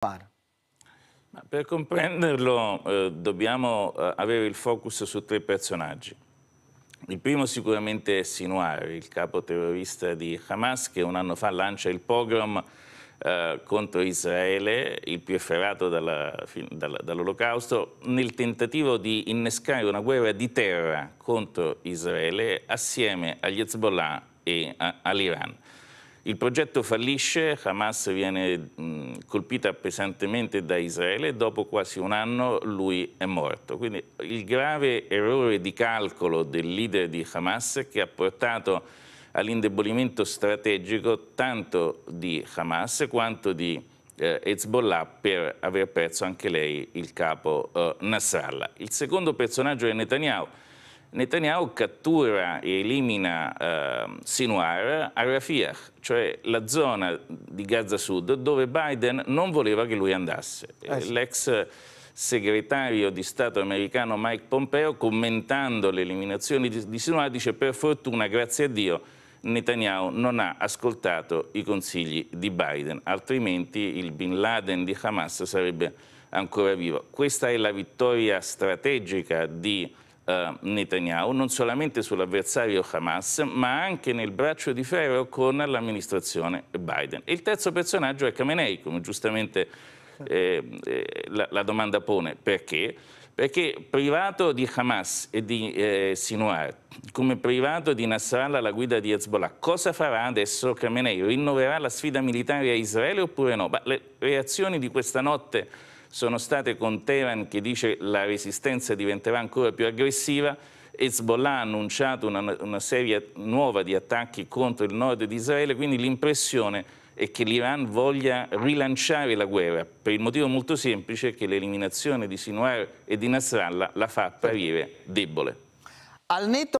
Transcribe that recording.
fare? Ma per comprenderlo eh, dobbiamo eh, avere il focus su tre personaggi. Il primo sicuramente è Sinuar, il capo terrorista di Hamas che un anno fa lancia il pogrom eh, contro Israele, il più efferato dall'olocausto, nel tentativo di innescare una guerra di terra contro Israele assieme agli Hezbollah e all'Iran. Il progetto fallisce, Hamas viene mh, colpita pesantemente da Israele e dopo quasi un anno lui è morto. Quindi il grave errore di calcolo del leader di Hamas che ha portato all'indebolimento strategico tanto di Hamas quanto di eh, Hezbollah per aver perso anche lei il capo eh, Nasrallah. Il secondo personaggio è Netanyahu Netanyahu cattura e elimina eh, Sinwar a Rafia, cioè la zona di Gaza Sud dove Biden non voleva che lui andasse. Eh sì. L'ex segretario di Stato americano Mike Pompeo, commentando l'eliminazione di, di Sinwar, dice per fortuna, grazie a Dio, Netanyahu non ha ascoltato i consigli di Biden, altrimenti il Bin Laden di Hamas sarebbe ancora vivo. Questa è la vittoria strategica di eh, Netanyahu, non solamente sull'avversario Hamas, ma anche nel braccio di ferro con l'amministrazione Biden. E il terzo personaggio è Khamenei, come giustamente eh, eh, la, la, domanda pone. Perché? Perché privato di Hamas e di eh, Sinwar, come privato di Nasrallah alla guida di Hezbollah, cosa farà adesso Khamenei? Rinnoverà la sfida militare a Israele oppure no? Bah, le reazioni di questa notte sono state con Teheran che dice che la resistenza diventerà ancora più aggressiva, Hezbollah ha annunciato una, una serie nuova di attacchi contro il nord di Israele, quindi l'impressione è che l'Iran voglia rilanciare la guerra per il motivo molto semplice che l'eliminazione di Sinwar e di Nasrallah la fa apparire debole. Al netto...